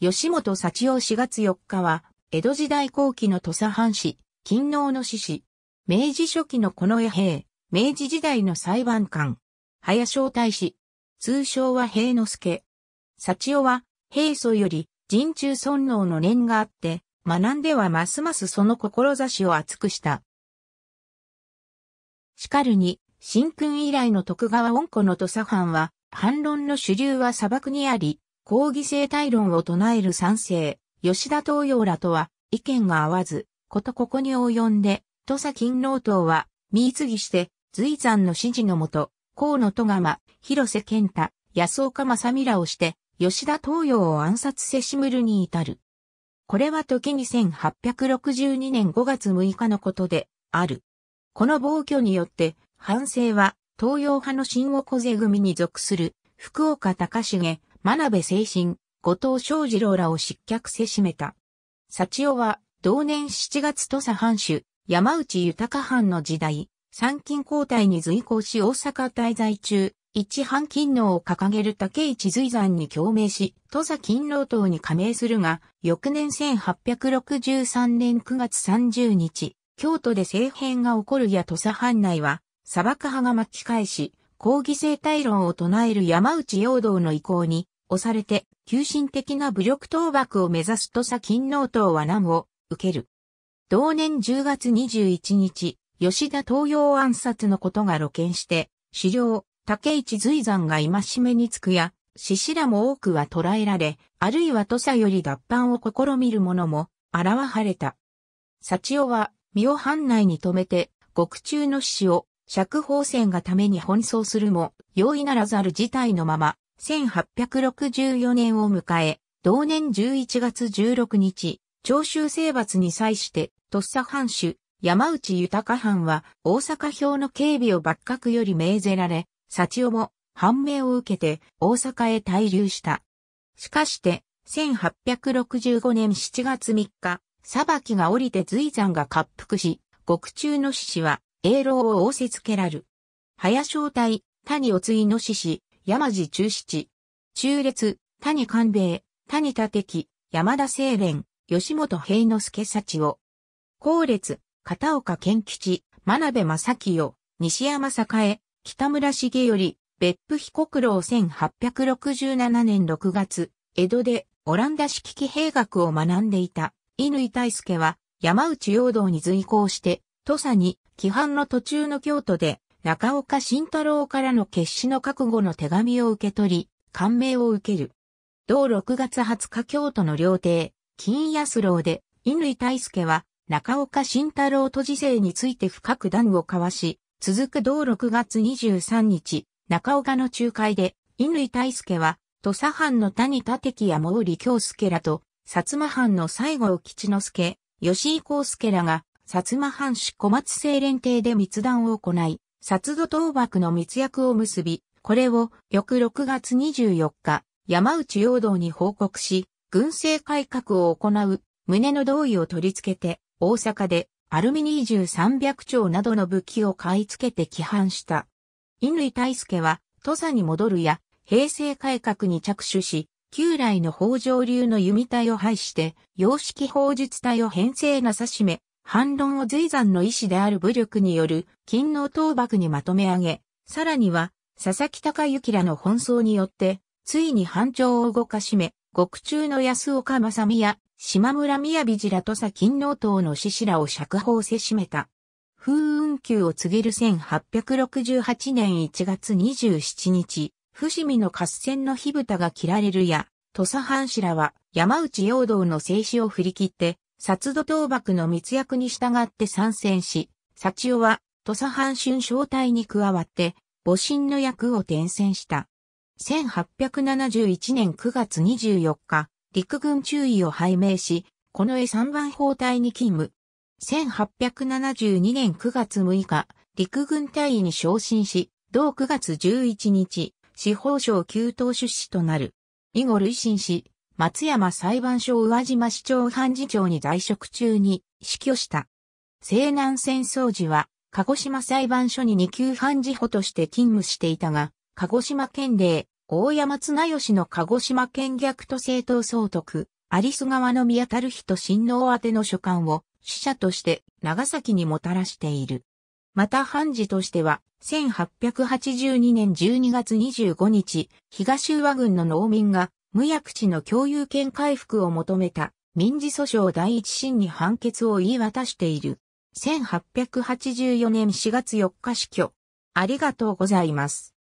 吉本幸雄4月4日は、江戸時代後期の土佐藩士、勤王の志士、明治初期のこの江兵、明治時代の裁判官、早正大使、通称は平之助。幸雄は、平素より、人中尊王の念があって、学んではますますその志を厚くした。しかるに、新君以来の徳川恩子の土佐藩は、反論の主流は砂漠にあり、抗議性対論を唱える賛成、吉田東洋らとは意見が合わず、ことここに及んで、土佐勤労党は、見継ぎして、随山の指示のもと、河野戸釜、広瀬健太、安岡正美らをして、吉田東洋を暗殺せしむるに至る。これは時に1862年5月6日のことで、ある。この暴挙によって、反省は、東洋派の新岡瀬組に属する、福岡隆重、真鍋精神、後藤昌二郎らを失脚せしめた。幸男は、同年7月土佐藩主、山内豊藩の時代、参勤交代に随行し大阪滞在中、一藩勤王を掲げる竹市随山に共鳴し、土佐勤労党に加盟するが、翌年1863年9月30日、京都で政変が起こるや土佐藩内は、砂漠派が巻き返し、抗議性態論を唱える山内陽道の意向に、押されて、急進的な武力倒幕を目指す土佐勤納党は難を受ける。同年10月21日、吉田東洋暗殺のことが露見して、狩猟、竹市随山が今しめにつくや、獅子らも多くは捕らえられ、あるいは土佐より脱藩を試みる者も、現れた。幸代は、身を藩内に留めて、獄中の死を、釈放戦がために奔走するも、容易ならざる事態のまま、1864年を迎え、同年11月16日、長州征伐に際して、とっさ藩主、山内豊藩は、大阪表の警備を幕閣より命ぜられ、幸男も、判明を受けて、大阪へ滞留した。しかして、1865年7月3日、裁きが降りて随山が滑覆し、獄中の志士は、英老を仰せつけらる。早正体、谷を追の志士、山地中七、中列、谷官兵衛、谷立木、山田清廉、吉本平之助幸を。後列、片岡健吉、真鍋正清、西山栄、北村重頼、別府被告郎1867年6月、江戸でオランダ式騎兵学を学んでいた、乾大輔は山内陽道に随行して、土佐に規範の途中の京都で中岡慎太郎からの決死の覚悟の手紙を受け取り、感銘を受ける。同6月20日京都の料亭、金安楼で、乾大輔は、中岡慎太郎と時世について深く談を交わし、続く同6月23日、中岡の仲介で、乾大輔は、土佐藩の谷立木や毛利京介らと、薩摩藩の西郷吉之助、吉井康介らが、薩摩藩主小松清連邸で密談を行い、殺土倒幕の密約を結び、これを翌6月24日、山内陽道に報告し、軍政改革を行う旨の同意を取り付けて、大阪でアルミニー重300丁などの武器を買い付けて規範した。乾大介は、土佐に戻るや、平成改革に着手し、旧来の北条流の弓隊を廃して、様式法術隊を編成なさしめ、反論を随山の意志である武力による勤能討幕にまとめ上げ、さらには、佐々木隆行らの奔走によって、ついに反調を動かしめ、獄中の安岡正美や島村宮美寺ら土佐勤能党の志士らを釈放せしめた。風雲休を告げる1868年1月27日、伏見の合戦の火蓋が切られるや、土佐藩士らは山内陽道の制止を振り切って、薩土倒幕の密約に従って参戦し、幸代は土佐藩春小隊に加わって、母親の役を転戦した。1871年9月24日、陸軍中尉を拝命し、この絵三番砲隊に勤務。1872年9月6日、陸軍隊員に昇進し、同9月11日、司法省級等出資となる。以後累進し、松山裁判所宇和島市長判事長に在職中に死去した。西南戦争時は、鹿児島裁判所に二級判事補として勤務していたが、鹿児島県令、大山綱吉の鹿児島県逆都政党総督、アリス川の宮る人親王宛ての書簡を死者として長崎にもたらしている。また判事としては、1882年12月25日、東和郡の農民が無薬地の共有権回復を求めた民事訴訟第一審に判決を言い渡している。1884年4月4日死去。ありがとうございます。